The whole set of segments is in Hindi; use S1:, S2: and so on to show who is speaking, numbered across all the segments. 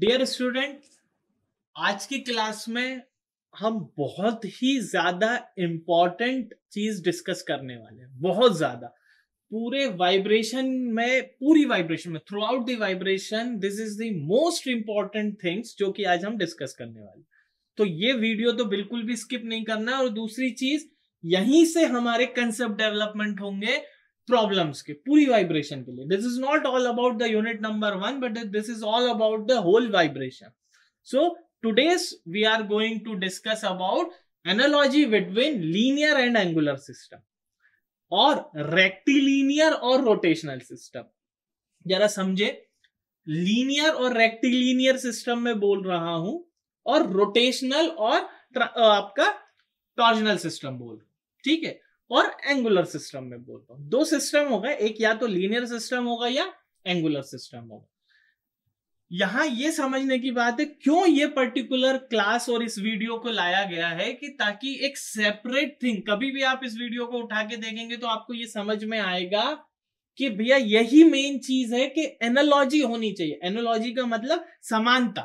S1: डियर स्टूडेंट आज की क्लास में हम बहुत ही ज्यादा इम्पॉर्टेंट चीज डिस्कस करने वाले हैं बहुत ज्यादा पूरे वाइब्रेशन में पूरी वाइब्रेशन में throughout vibration vibration this is the most important things जो कि आज हम डिस्कस करने वाले तो ये वीडियो तो बिल्कुल भी स्किप नहीं करना और दूसरी चीज यहीं से हमारे कंसेप्ट डेवलपमेंट होंगे प्रॉब्लम्स के पूरी वाइब्रेशन के लिए this is not all about the unit number one but this is all about the whole vibration so today's we are going to discuss about analogy between linear and angular system और रेक्टिलीनियर और रोटेशनल सिस्टम जरा समझे लीनियर और रेक्टिलीनियर सिस्टम में बोल रहा हूं और रोटेशनल और आपका टॉर्जनल सिस्टम बोल ठीक है और एंगुलर सिस्टम में बोलता हूं दो सिस्टम होगा एक या तो लीनियर सिस्टम होगा या एंगुलर सिस्टम होगा यहां ये समझने की बात है क्यों ये पर्टिकुलर क्लास और इस वीडियो को लाया गया है कि ताकि एक सेपरेट थिंग कभी भी आप इस वीडियो को उठा के देखेंगे तो आपको ये समझ में आएगा कि भैया यही मेन चीज है कि एनोलॉजी होनी चाहिए एनोलॉजी का मतलब समानता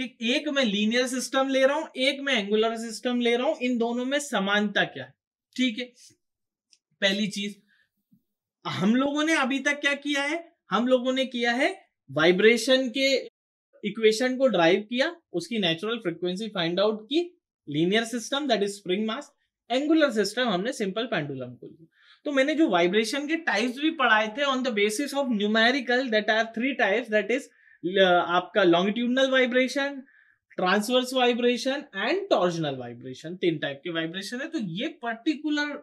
S1: कि एक मैं लीनियर सिस्टम ले रहा हूं एक मैं एंगुलर सिस्टम ले रहा हूं इन दोनों में समानता क्या है ठीक है पहली चीज हम लोगों ने अभी तक क्या किया है हम लोगों ने किया है वाइब्रेशन के इक्वेशन को ड्राइव किया उसकी नेचुरल फ्रिक्वेंसी फाइंड आउट की linear system that is spring mass angular system हमने सिंपल पेंडुलम को लिया तो मैंने जो वाइब्रेशन के टाइप्स भी पढ़ाए थे on the basis of numerical that are three types that is आपका longitudinal vibration transverse vibration and torsional vibration तीन टाइप के वाइब्रेशन है तो ये पर्टिकुलर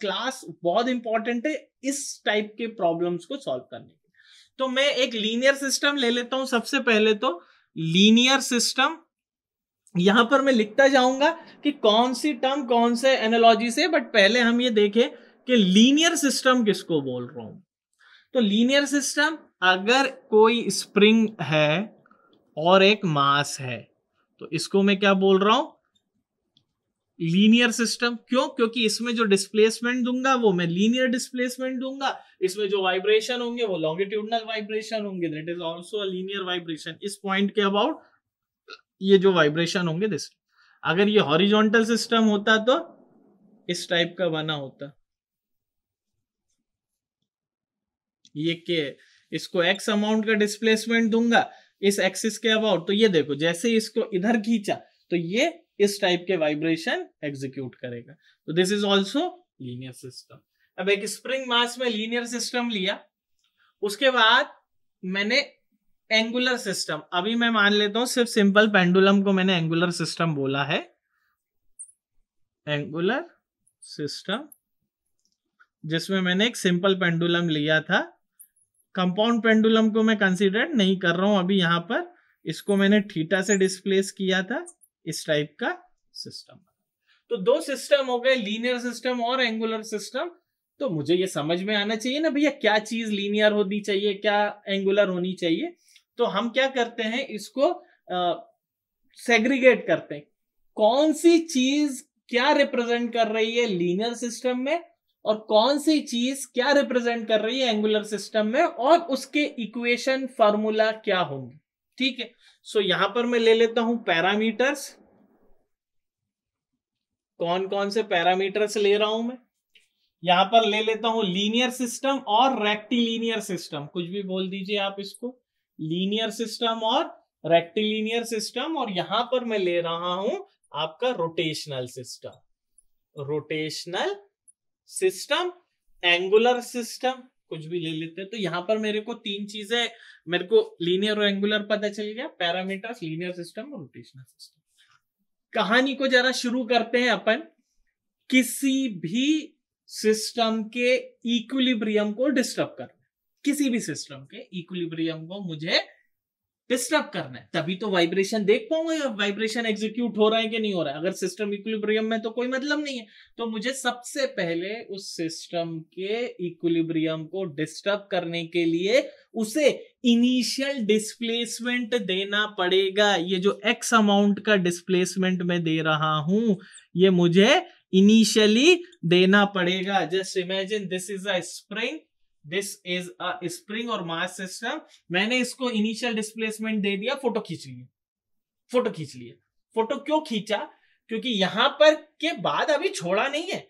S1: क्लास uh, बहुत इंपॉर्टेंट है इस टाइप के प्रॉब्लम्स को सॉल्व करने के तो मैं एक लीनियर सिस्टम ले लेता हूं सबसे पहले तो लीनियर सिस्टम यहां पर मैं लिखता जाऊंगा कि कौन सी टर्म कौन से एनोलॉजी से बट पहले हम ये देखें कि लीनियर सिस्टम किसको बोल रहा हूं तो लीनियर सिस्टम अगर कोई स्प्रिंग है और एक मास है तो इसको मैं क्या बोल रहा हूं लीनियर सिस्टम क्यों क्योंकि इसमें जो डिस्प्लेसमेंट दूंगा वो मैं लीनियर डिस्प्लेसमेंट दूंगा इसमें जो वाइब्रेशन होंगे वो लॉन्गिट्यूडनल वाइब्रेशन होंगे that is also linear vibration इस पॉइंट के अबाउट ये जो वाइब्रेशन होंगे दिस अगर ये हॉरिजॉन्टल सिस्टम होता तो इस टाइप का बना होता ये के इसको एक्स अमाउंट का डिस्प्लेसमेंट दूंगा इस एक्सिस के अबाउट तो ये देखो जैसे इसको इधर खींचा तो ये इस टाइप के वाइब्रेशन एग्जीक्यूट करेगा तो this is also linear system अब एक स्प्रिंग मास में लीनियर सिस्टम लिया उसके बाद मैंने एंगुलर सिस्टम अभी मैं मान लेता हूं सिर्फ सिंपल पेंडुलम को मैंने एंगुलर सिस्टम बोला है एंगुलर सिस्टम जिसमें मैंने एक सिंपल पेंडुलम लिया था कंपाउंड पेंडुलम को मैं कंसिडर नहीं कर रहा हूं अभी यहां पर इसको मैंने थीटा से डिस्प्लेस किया था इस टाइप का सिस्टम तो दो सिस्टम हो गए लीनियर सिस्टम और एंगुलर सिस्टम तो मुझे ये समझ में आना चाहिए ना भैया क्या चीज लीनियर होनी चाहिए क्या एंगुलर होनी चाहिए तो हम क्या करते हैं इसको सेग्रीगेट करते हैं कौन सी चीज क्या रिप्रेजेंट कर रही है लीनियर सिस्टम में और कौन सी चीज क्या रिप्रेजेंट कर रही है एंगुलर सिस्टम में और उसके इक्वेशन फार्मूला क्या होंगे ठीक है सो यहां पर मैं ले लेता हूं पैरामीटर्स कौन कौन से पैरामीटर्स ले रहा हूं मैं यहां पर ले लेता हूं लीनियर सिस्टम और रेक्टिलीनियर सिस्टम कुछ भी बोल दीजिए आप इसको लीनियर सिस्टम और रेक्टिलीनियर सिस्टम और यहां पर मैं ले रहा हूं आपका rotational system rotational system angular system कुछ भी ले लेते हैं तो यहां पर मेरे को तीन चीजें मेरे को लीनियर और एंगुलर पता चल गया पैरामीटर्स लीनियर सिस्टम और रोटेशनल सिस्टम कहानी को जरा शुरू करते हैं अपन किसी भी सिस्टम के इक्विलिब्रियम को डिस्टर्ब करना किसी भी सिस्टम के इक्विलिब्रियम को मुझे डिस्टर्ब करना है तभी तो वाइब्रेशन देख पाऊंगा वाइब्रेशन एग्जीक्यूट हो रहा है कि नहीं हो रहा है अगर सिस्टम इक्विलिब्रियम में तो कोई मतलब नहीं है तो मुझे सबसे पहले उस सिस्टम के इक्विलिब्रियम को डिस्टर्ब करने के लिए उसे इनिशियल डिस्प्लेसमेंट देना पड़ेगा ये जो एक्स अमाउंट का डिस्प्लेसमेंट मैं दे रहा हूं ये मुझे इनिशियली देना पड़ेगा just imagine this is a spring this is a spring और मास सिस्टम मैंने इसको इनिशियल डिस्प्लेसमेंट दे दिया फोटो खींच लिए फोटो खींच लिए फोटो क्यों खींचा क्योंकि यहां पर के बाद अभी छोड़ा नहीं है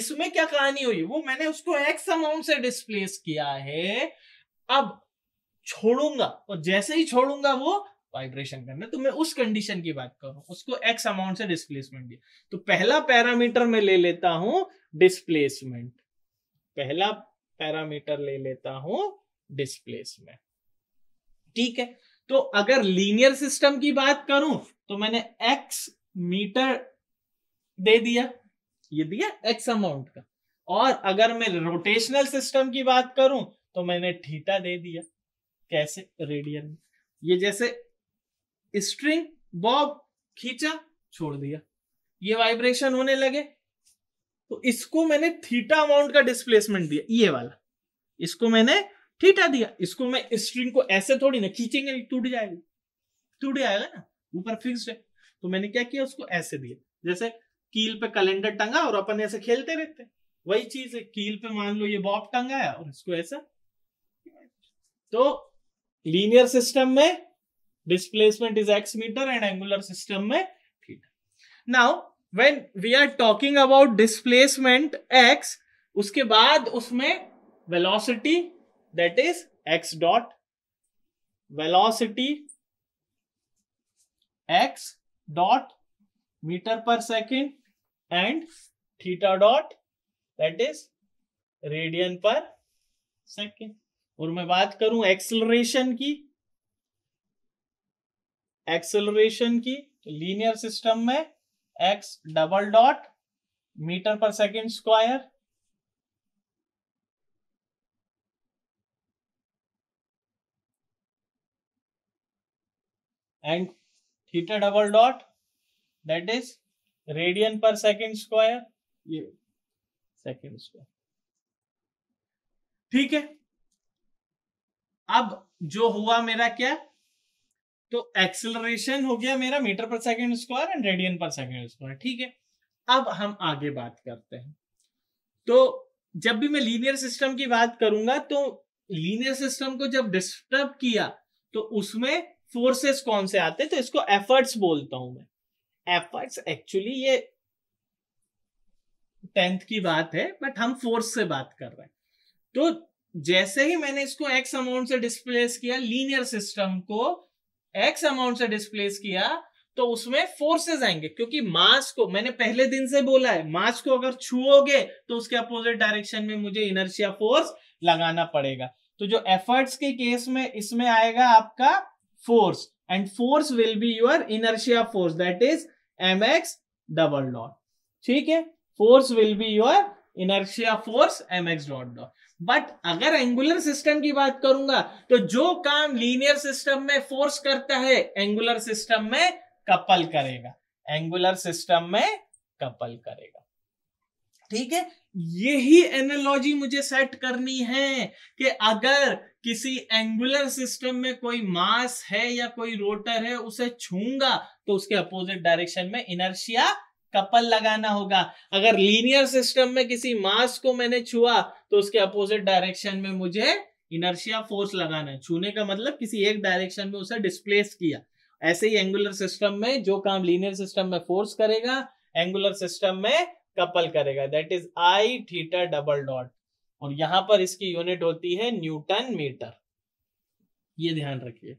S1: इसमें क्या कहानी हुई वो मैंने उसको एक्स अमाउंट से डिस्प्लेस किया है अब छोड़ूंगा और जैसे ही छोड़ूंगा वो वाइब्रेशन करना तो मैं उस कंडीशन की बात कर रहा उसको एक्स अमाउंट से डिस्प्लेसमेंट दिया तो पहला पैरामीटर में ले लेता हूं डिस्प्लेसमेंट पहला पैरामीटर ले लेता हूं डिस्प्लेसमेंट ठीक है तो अगर लीनियर सिस्टम की बात करूं तो मैंने एक्स मीटर दे दिया ये दिया एक्स अमाउंट का और अगर मैं रोटेशनल सिस्टम की बात करूं तो मैंने थीटा दे दिया कैसे रेडियन में ये जैसे स्ट्रिंग बॉब खींचा छोड़ दिया ये वाइब्रेशन होने लगे तो इसको मैंने थीटा अमाउंट का डिस्प्लेसमेंट दिया ये वाला इसको मैंने थीटा दिया इसको मैं स्ट्रिंग को ऐसे थोड़ी ना खींचेंगे टूट जाएगी टूट जाएगा ना ऊपर फिक्स है तो मैंने क्या किया उसको ऐसे दिया जैसे कील पे कैलेंडर टंगा और अपन ऐसे खेलते रहते वही चीज है कील पे मान लो ये बॉब टंगा है और इसको ऐसा तो लीनियर सिस्टम में displacement is X metre and angular system में theta now when we are talking about displacement x उसके बाद उसमें velocity that is x dot velocity x dot meter per second and theta dot that is radian per second और मैं बात करूं एक्सलरेशन की एक्सेलरेशन की तो लीनियर सिस्टम में X double dot metre per second square and theta double dot that is radian per second square ये सेकेंड स्क्वायर ठीक है अब जो हुआ मेरा क्या तो एक्सेलरेशन हो गया मेरा metre per second square and radian per second square ठीक है अब हम आगे बात करते हैं तो जब भी मैं लीनियर सिस्टम की बात करूंगा तो लीनियर सिस्टम को जब डिस्टर्ब किया तो उसमें फोर्सेस कौन से आते हैं तो इसको एफर्ट्स बोलता हूं मैं एफर्ट्स एक्चुअली ये टेंथ की बात है बट हम फोर्स से बात कर रहे हैं तो जैसे ही मैंने इसको एक्स अमाउंट से डिस्प्लेस किया लीनियर सिस्टम को एक्स अमाउंट से डिस्प्लेस किया तो उसमें फोर्सेस आएंगे क्योंकि मास को मैंने पहले दिन से बोला है मास को अगर छुओगे तो उसके अपोजिट डायरेक्शन में मुझे इनर्शिया फोर्स लगाना पड़ेगा तो जो एफर्ट्स के केस में इसमें आएगा आपका force and force will be your inertia force that is M X double dot ठीक है force will be your inertia force M X dot dot but अगर एंगुलर सिस्टम की बात करूंगा तो जो काम लीनियर सिस्टम में फोर्स करता है एंगुलर सिस्टम में कपल करेगा एंगुलर सिस्टम में कपल करेगा ठीक है यही एनालॉजी मुझे सेट करनी है कि अगर किसी एंगुलर सिस्टम में कोई मास है या कोई रोटर है उसे छूंगा तो उसके अपोजिट डायरेक्शन में इनर्शिया कपल लगाना होगा अगर लीनियर सिस्टम में किसी मास को मैंने छुआ तो उसके अपोजिट डायरेक्शन में मुझे इनर्शिया फोर्स लगाना है छूने का मतलब किसी एक डायरेक्शन में उसे डिस्प्लेस किया ऐसे ही एंगुलर सिस्टम में जो काम लीनियर सिस्टम में फोर्स करेगा एंगुलर सिस्टम में कपल करेगा that is I theta double dot और यहां पर इसकी यूनिट होती है न्यूटन मीटर ये ध्यान रखिए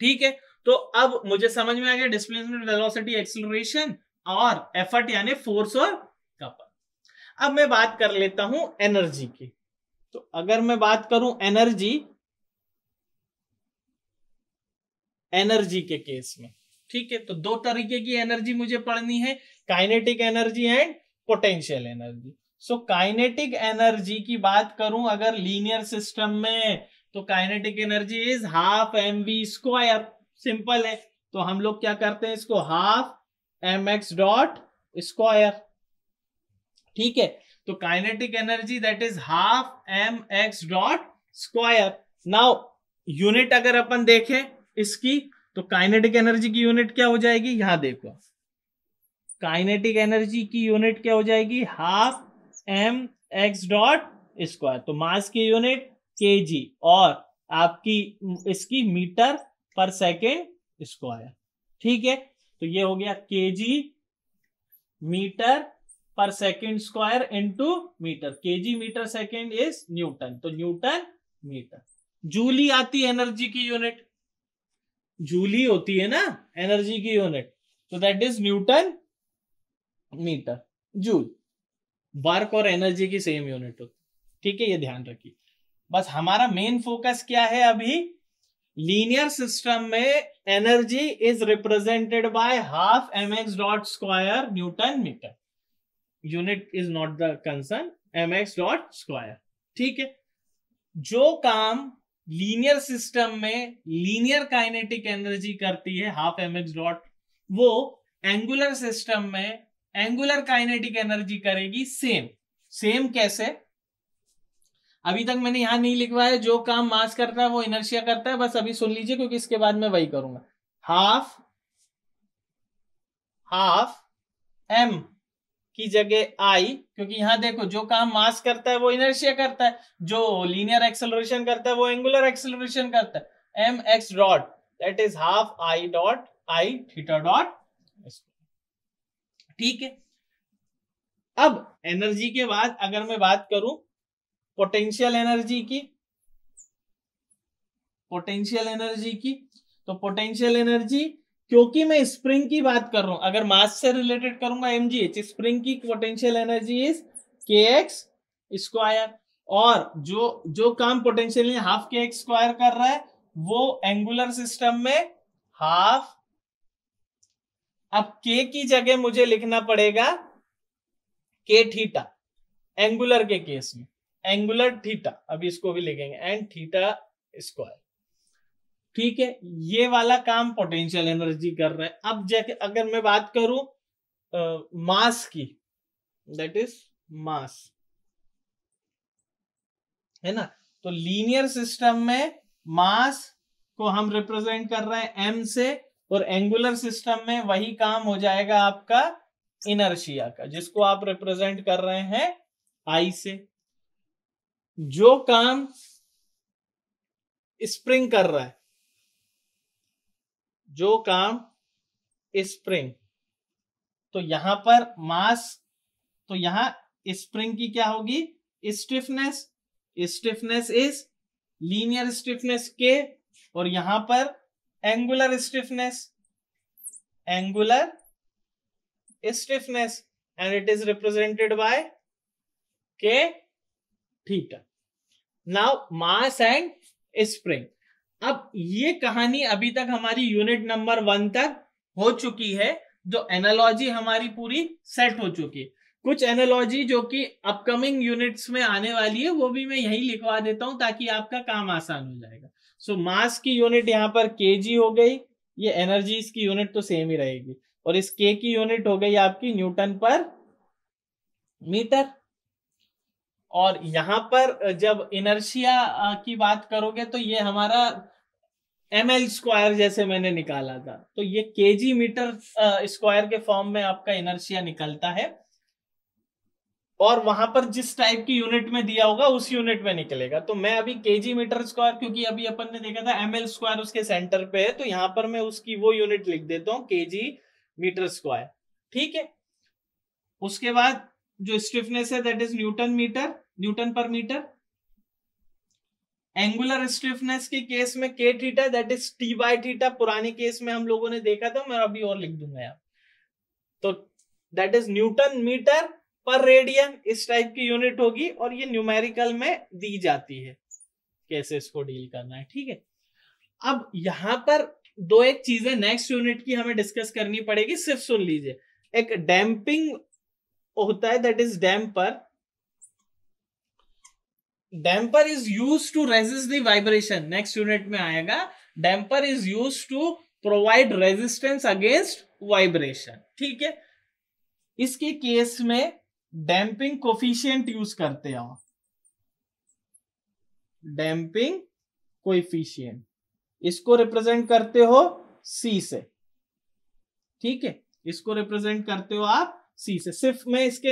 S1: ठीक है तो अब मुझे समझ में आ गया डिस्प्लेसमेंट वेलोसिटी एक्सेलरेशन और एफर्ट यानी फोर्स और कपल अब मैं बात कर लेता हूं एनर्जी की तो अगर मैं बात करूं एनर्जी एनर्जी के केस में ठीक है तो दो तरीके की एनर्जी मुझे पढ़नी है kinetic energy and potential energy so kinetic energy की बात करूं अगर लीनियर सिस्टम में तो kinetic energy is half M V square simple है तो हम लोग क्या करते हैं इसको half M X dot square ठीक है तो kinetic energy that is half M X dot square now unit अगर अपन देखें इसकी तो काइनेटिक एनर्जी की यूनिट क्या हो जाएगी यहां देखो काइनेटिक एनर्जी की यूनिट क्या हो जाएगी half M X dot square तो मास की यूनिट के जी और आपकी इसकी मीटर पर सेकेंड स्क्वायर ठीक है तो ये हो गया K G metre per second square into metre K G metre second is newton तो न्यूटन मीटर जूली आती है एनर्जी की यूनिट जूली होती है ना एनर्जी की यूनिट तो that is newton metre joule work और एनर्जी की सेम यूनिट होती ठीक है ये ध्यान रखिए बस हमारा मेन फोकस क्या है अभी लीनियर सिस्टम में energy is represented by half M X dot square newton metre unit is not the concern M X dot square ठीक है जो काम लीनियर सिस्टम में लीनियर काइनेटिक एनर्जी करती है हाफ एम एक्स डॉट वो एंगुलर सिस्टम में एंगुलर काइनेटिक एनर्जी करेगी सेम सेम कैसे अभी तक मैंने यहाँ नहीं लिखवा है जो काम मास करता है वो इनर्शिया करता है बस अभी सुन लीजिए क्योंकि इसके बाद मैं वही करूंगा हाफ हाफ एम की जगह आई क्योंकि यहां देखो जो काम मास करता है वो इनर्शिया करता है जो लीनियर एक्सेलरेशन करता है वो एंगुलर एक्सेलरेशन करता है M X dot that is half I dot I theta dot ठीक है अब एनर्जी के बाद अगर मैं बात करूं पोटेंशियल एनर्जी की पोटेंशियल एनर्जी की तो पोटेंशियल एनर्जी क्योंकि मैं स्प्रिंग की बात कर रहा हूं अगर मास से रिलेटेड करूंगा एमजीएच स्प्रिंग की potential energy is K X square और जो जो काम potential half K X square कर रहा है वो एंगुलर सिस्टम में हाफ अब के की जगह मुझे लिखना पड़ेगा के थीटा एंगुलर के केस में एंगुलर थीटा अभी इसको भी लिखेंगे एंड थीटा स्क्वायर ठीक है ये वाला काम पोटेंशियल एनर्जी कर रहा है अब जैसे अगर मैं बात करूं आ, मास की दैट इज मास है ना तो लीनियर सिस्टम में मास को हम रिप्रेजेंट कर रहे हैं एम से और एंगुलर सिस्टम में वही काम हो जाएगा आपका इनर्शिया का जिसको आप रिप्रेजेंट कर रहे हैं आई से जो काम स्प्रिंग कर रहा है जो काम स्प्रिंग तो यहां पर मास तो यहां स्प्रिंग की क्या होगी stiffness stiffness is linear stiffness K और यहां पर angular stiffness angular stiffness and it is represented by K theta now mass and spring अब ये कहानी अभी तक हमारी यूनिट नंबर वन तक हो चुकी है जो एनालॉजी हमारी पूरी सेट हो चुकी है कुछ एनालॉजी जो कि अपकमिंग यूनिट्स में आने वाली है वो भी मैं यही लिखवा देता हूं ताकि आपका काम आसान हो जाएगा सो so, मास की यूनिट यहाँ पर के हो गई ये एनर्जीज की यूनिट तो सेम ही रहेगी और इस के की यूनिट हो गई आपकी न्यूटन पर मीटर और यहाँ पर जब इनर्शिया की बात करोगे तो ये हमारा एम एल स्क्वायर जैसे मैंने निकाला था तो ये के जी मीटर स्क्वायर के फॉर्म में आपका इनर्शिया निकलता है और वहां पर जिस टाइप की यूनिट में दिया होगा उस यूनिट में निकलेगा तो मैं अभी के जी मीटर स्क्वायर क्योंकि अभी अपन ने देखा था एम एल स्क्वायर उसके सेंटर पे है तो यहां पर मैं उसकी वो यूनिट लिख देता हूँ के जी मीटर स्क्वायर ठीक है उसके बाद जो स्टिफनेस है that is newton metre newton per metre angular stiffness के केस में K theta that is T by theta पुराने केस में हम लोगों ने देखा था मैं अभी और लिख दूंगा यार तो that is newton metre per radian इस टाइप की यूनिट होगी और ये न्यूमेरिकल में दी जाती है कैसे इसको डील करना है ठीक है अब यहां पर दो एक चीजें नेक्स्ट यूनिट की हमें डिस्कस करनी पड़ेगी सिर्फ सुन लीजिए एक डैम्पिंग होता है that is damper damper is use to resist the vibration next unit में आएगा damper is use to provide resistance against vibration ठीक है इसके केस में डैम्पिंग कोफिशियंट यूज करते हो डैम्पिंग कोफिशियंट इसको रिप्रेजेंट करते हो सी से ठीक है इसको रिप्रेजेंट करते हो आप सी से सिर्फ मैं इसके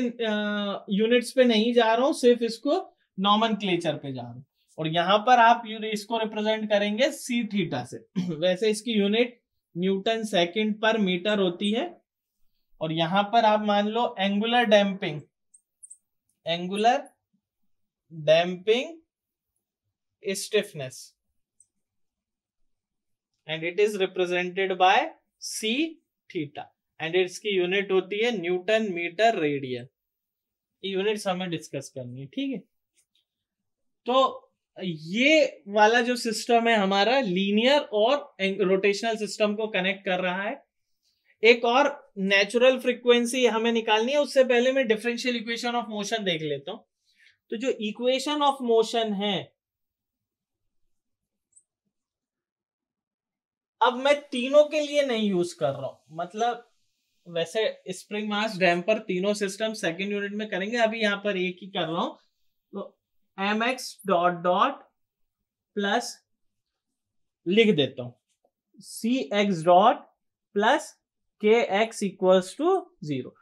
S1: यूनिट्स पे नहीं जा रहा हूं सिर्फ इसको नॉमन पे जा रहे और यहां पर आप इसको रिप्रेजेंट करेंगे सी थीटा से वैसे इसकी unit newton second per metre होती है और यहां पर आप मान लो angular damping angular damping stiffness and it is represented by C theta and इसकी यूनिट होती है न्यूटन मीटर रेडियन यूनिट्स हमें डिस्कस करनी है ठीक है तो ये वाला जो सिस्टम है हमारा लीनियर और रोटेशनल सिस्टम को कनेक्ट कर रहा है एक और नेचुरल फ्रीक्वेंसी हमें निकालनी है उससे पहले मैं डिफरेंशियल इक्वेशन ऑफ मोशन देख लेता हूं तो जो इक्वेशन ऑफ मोशन है अब मैं तीनों के लिए नहीं यूज कर रहा हूं मतलब वैसे स्प्रिंग मास डैम्पर तीनों सिस्टम सेकेंड यूनिट में करेंगे अभी यहां पर एक ही कर रहा हूं तो M X dot dot plus लिख देता हूं C X dot plus K X equals to zero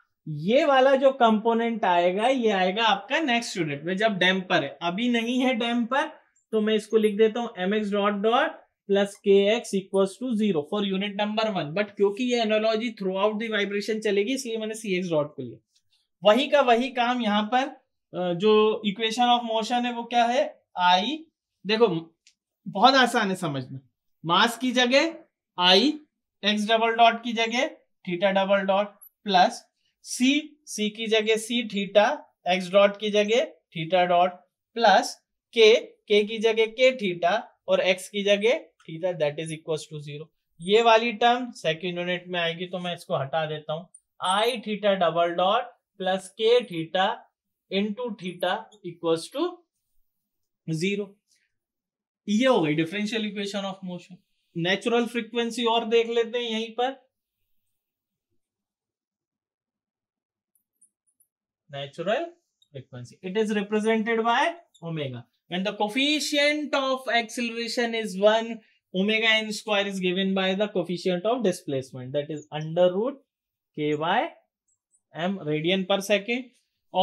S1: ये वाला जो कंपोनेंट आएगा ये आएगा आपका नेक्स्ट यूनिट में जब डैम्पर है अभी नहीं है डैम्पर तो मैं इसको लिख देता हूं M X dot dot plus K X equal to zero for unit number one but क्योंकि ये analogy throughout the vibration चलेगी इसलिए मैंने सी एक्स डॉट को लिया वही का वही काम यहां पर जो इक्वेशन ऑफ मोशन है वो क्या है आई देखो बहुत आसान है समझना मास की जगह आई एक्स डबल डॉट की जगह theta double dot plus C C की जगह सी थीटा एक्स डॉट की जगह थीटा डॉट प्लस के के की जगह के थीटा और एक्स की जगह theta that is equal to zero ये वाली टर्म सेकेंड यूनिट में आएगी तो मैं इसको हटा देता हूं I theta double dot plus K theta into theta equal to zero ये हो गई differential equation of motion natural frequency और देख लेते हैं यहीं पर natural frequency it is represented by omega and the coefficient of acceleration is one omega N square is given by the coefficient of displacement that is under root K by M radian per second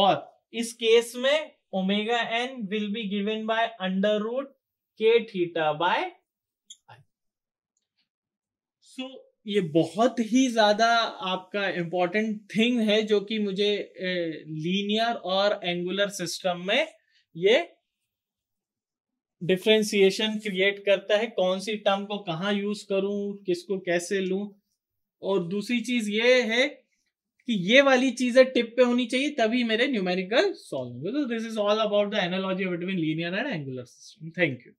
S1: और इस केस में omega N will be given by under root K theta by सो ये बहुत ही ज्यादा आपका इंपॉर्टेंट थिंग है जो कि मुझे लीनियर और एंगुलर सिस्टम में ये डिफ्रेंसिएशन क्रिएट करता है कौन सी टर्म को कहा यूज करूं किसको कैसे लूं और दूसरी चीज ये है कि ये वाली चीजें टिप पे होनी चाहिए तभी मेरे न्यूमेरिकल सॉल्व होंगे तो this is all about the analogy between linear and angular system thank you